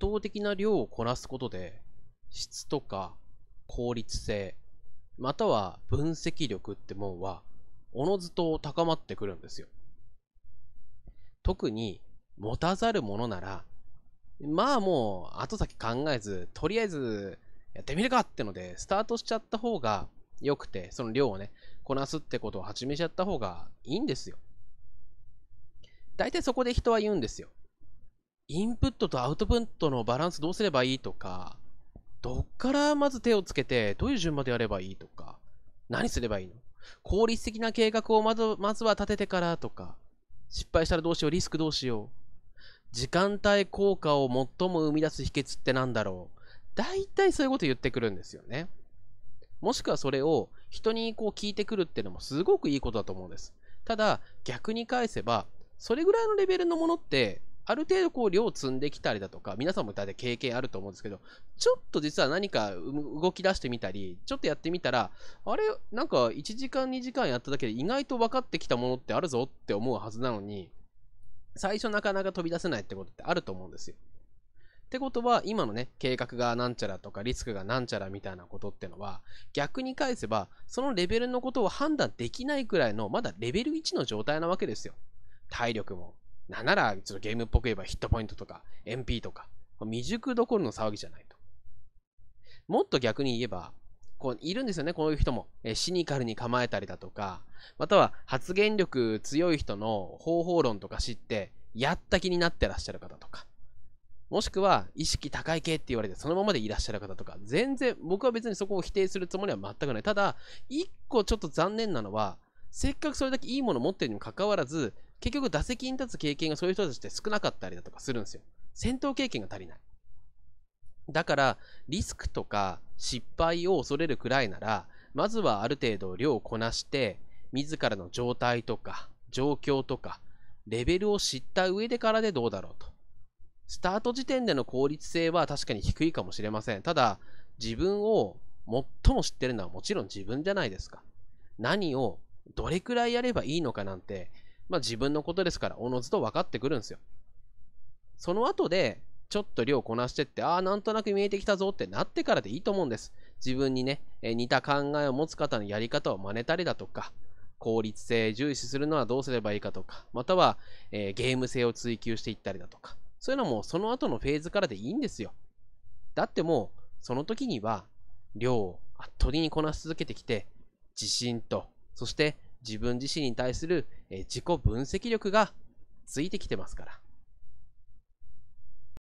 倒的な量をこなすことで、質とか効率性、または分析力ってもんは、おのずと高まってくるんですよ。特に、持たざるものなら、まあもう、後先考えず、とりあえず、やってみるかってので、スタートしちゃった方が良くて、その量をね、こなすってことを始めちゃった方がいいんですよ。大体そこで人は言うんですよ。インプットとアウトプットのバランスどうすればいいとか、どっからまず手をつけて、どういう順番でやればいいとか、何すればいいの効率的な計画をまずまずは立ててからとか、失敗したらどうしよう、リスクどうしよう。時間帯効果を最も生み出す秘訣って何だろう。大体そういうこと言ってくるんですよね。もしくはそれを人にこう聞いてくるっていうのもすごくいいことだと思うんです。ただ、逆に返せば、それぐらいのレベルのものってある程度こう量積んできたりだとか、皆さんも大体経験あると思うんですけど、ちょっと実は何か動き出してみたり、ちょっとやってみたら、あれ、なんか1時間2時間やっただけで意外と分かってきたものってあるぞって思うはずなのに、最初なかなか飛び出せないってことってあると思うんですよ。ってことは、今のね、計画がなんちゃらとか、リスクがなんちゃらみたいなことってのは、逆に返せば、そのレベルのことを判断できないくらいの、まだレベル1の状態なわけですよ。体力も、なんなら、ちょっとゲームっぽく言えばヒットポイントとか、MP とか、未熟どころの騒ぎじゃないと。もっと逆に言えば、こういるんですよね、こういう人も。えシニカルに構えたりだとか、または発言力強い人の方法論とか知って、やった気になってらっしゃる方とか、もしくは意識高い系って言われてそのままでいらっしゃる方とか、全然僕は別にそこを否定するつもりは全くない。ただ、一個ちょっと残念なのは、せっかくそれだけいいもの持ってるにもかかわらず、結局打席に立つ経験がそういう人たちって少なかったりだとかするんですよ。戦闘経験が足りない。だから、リスクとか失敗を恐れるくらいなら、まずはある程度量をこなして、自らの状態とか、状況とか、レベルを知った上でからでどうだろうと。スタート時点での効率性は確かに低いかもしれません。ただ、自分を最も知ってるのはもちろん自分じゃないですか。何をどれくらいやればいいのかなんて、まあ自分のことですから、おのずと分かってくるんですよ。その後で、ちょっと量こなしてって、ああ、なんとなく見えてきたぞってなってからでいいと思うんです。自分にね、え似た考えを持つ方のやり方を真似たりだとか、効率性重視するのはどうすればいいかとか、または、えー、ゲーム性を追求していったりだとか、そういうのもその後のフェーズからでいいんですよ。だってもう、その時には、量を圧倒的にこなし続けてきて、自信と、そして自分自身に対する、え自己分析力がついてきてますから。